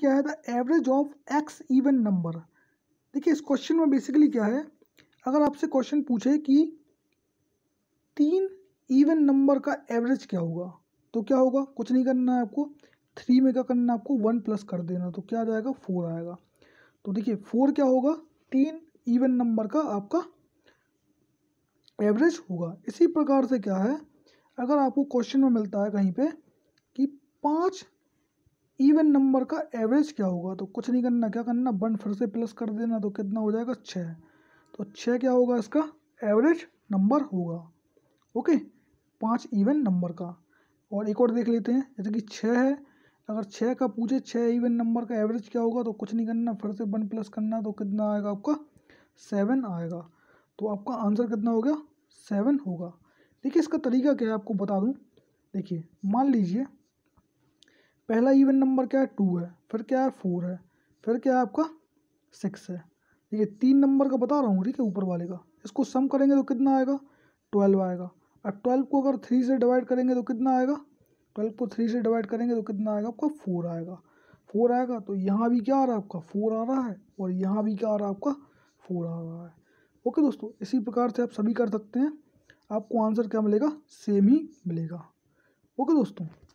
क्या है the average of X even number देखिए इस क्वेश्चन में बेसिकली क्या है अगर आपसे क्वेश्चन पूछे कि तीन इवन नंबर का एवरेज क्या होगा तो क्या होगा कुछ नहीं करना है आपको थ्री में क्या करना है आपको वन प्लस कर देना तो क्या आ जाएगा फोर आएगा तो देखिए फोर क्या होगा तीन इवन नंबर का आपका एवरेज होगा इसी प्रकार से क्या है अगर आपको क्वेश्चन में मिलता है कहीं पे कि पांच इवन नंबर का एवरेज क्या होगा तो कुछ नहीं करना क्या करना वन फिर से प्लस कर देना तो कितना हो जाएगा छः तो छः क्या होगा इसका एवरेज नंबर होगा ओके पाँच इवन नंबर का और एक और देख लेते हैं जैसे कि छः है अगर छः का पूछे छः इवन नंबर का एवरेज क्या होगा तो कुछ नहीं करना फिर से वन प्लस करना तो कितना आएगा आपका सेवन आएगा तो आपका आंसर कितना हो गया सेवन होगा देखिए इसका तरीका क्या है आपको बता दूँ देखिए मान लीजिए पहला इवन नंबर क्या है टू है फिर क्या है फोर है फिर क्या है आपका सिक्स है ठीक है तीन नंबर का बता रहा हूँ ठीक है ऊपर वाले का इसको सम करेंगे तो कितना आएगा ट्वेल्व आएगा और ट्वेल्व को अगर थ्री से डिवाइड करेंगे तो कितना आएगा ट्वेल्व को थ्री से डिवाइड करेंगे तो कितना आएगा आपका फोर आएगा फोर आएगा तो यहाँ भी क्या आ रहा है आपका फोर आ रहा है और यहाँ भी क्या आ रहा है आपका फोर आ रहा है ओके दोस्तों इसी प्रकार से आप सभी कर सकते हैं आपको आंसर क्या मिलेगा सेम ही मिलेगा ओके दोस्तों